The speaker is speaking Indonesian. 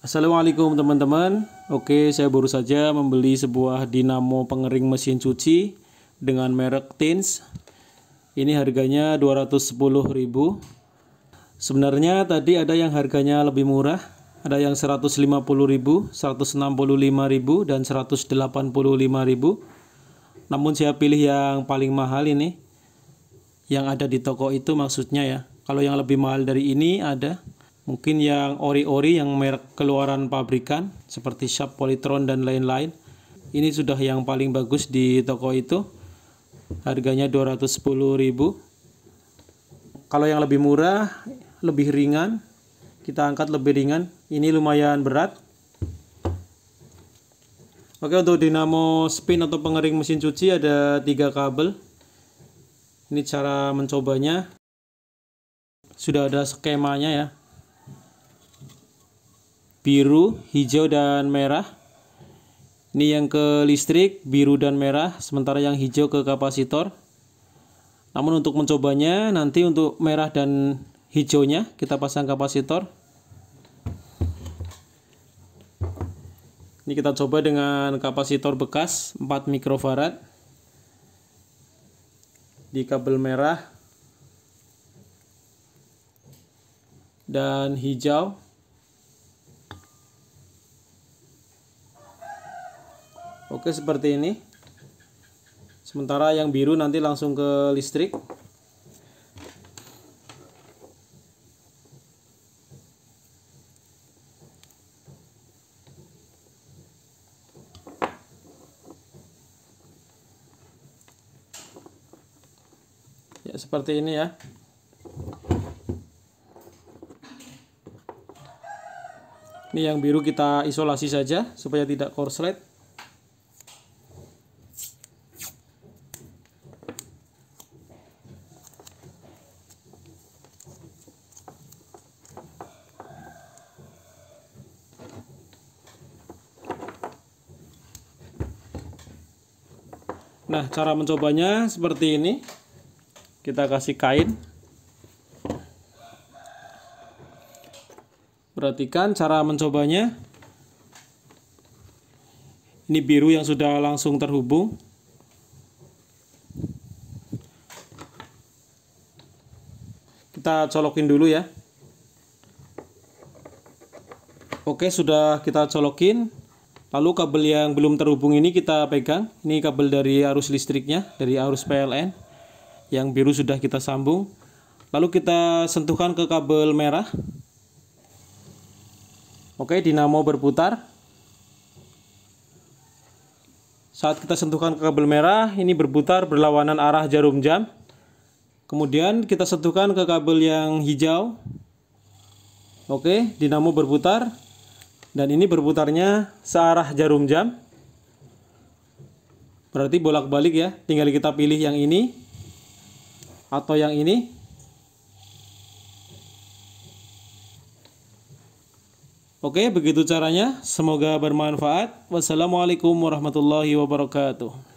Assalamualaikum teman-teman Oke saya baru saja membeli sebuah dinamo pengering mesin cuci Dengan merek Tins Ini harganya 210.000 Sebenarnya tadi ada yang harganya lebih murah Ada yang 150.000, 165.000, dan 185.000 Namun saya pilih yang paling mahal ini Yang ada di toko itu maksudnya ya Kalau yang lebih mahal dari ini ada mungkin yang ori-ori yang merek keluaran pabrikan seperti Sharp Polytron dan lain-lain ini sudah yang paling bagus di toko itu harganya 210.000 kalau yang lebih murah lebih ringan kita angkat lebih ringan ini lumayan berat oke untuk dinamo spin atau pengering mesin cuci ada tiga kabel ini cara mencobanya sudah ada skemanya ya biru, hijau, dan merah. Ini yang ke listrik, biru dan merah, sementara yang hijau ke kapasitor. Namun untuk mencobanya, nanti untuk merah dan hijaunya kita pasang kapasitor. Ini kita coba dengan kapasitor bekas 4 mikrofarad di kabel merah dan hijau Oke seperti ini sementara yang biru nanti langsung ke listrik ya seperti ini ya ini yang biru kita isolasi saja supaya tidak korslet Nah, cara mencobanya seperti ini. Kita kasih kain. Perhatikan cara mencobanya. Ini biru yang sudah langsung terhubung. Kita colokin dulu ya. Oke, sudah kita colokin. Lalu kabel yang belum terhubung ini kita pegang. Ini kabel dari arus listriknya, dari arus PLN. Yang biru sudah kita sambung. Lalu kita sentuhkan ke kabel merah. Oke, dinamo berputar. Saat kita sentuhkan ke kabel merah, ini berputar berlawanan arah jarum jam. Kemudian kita sentuhkan ke kabel yang hijau. Oke, dinamo berputar. Dan ini berputarnya searah jarum jam. Berarti bolak-balik ya. Tinggal kita pilih yang ini atau yang ini. Oke, begitu caranya. Semoga bermanfaat. Wassalamualaikum warahmatullahi wabarakatuh.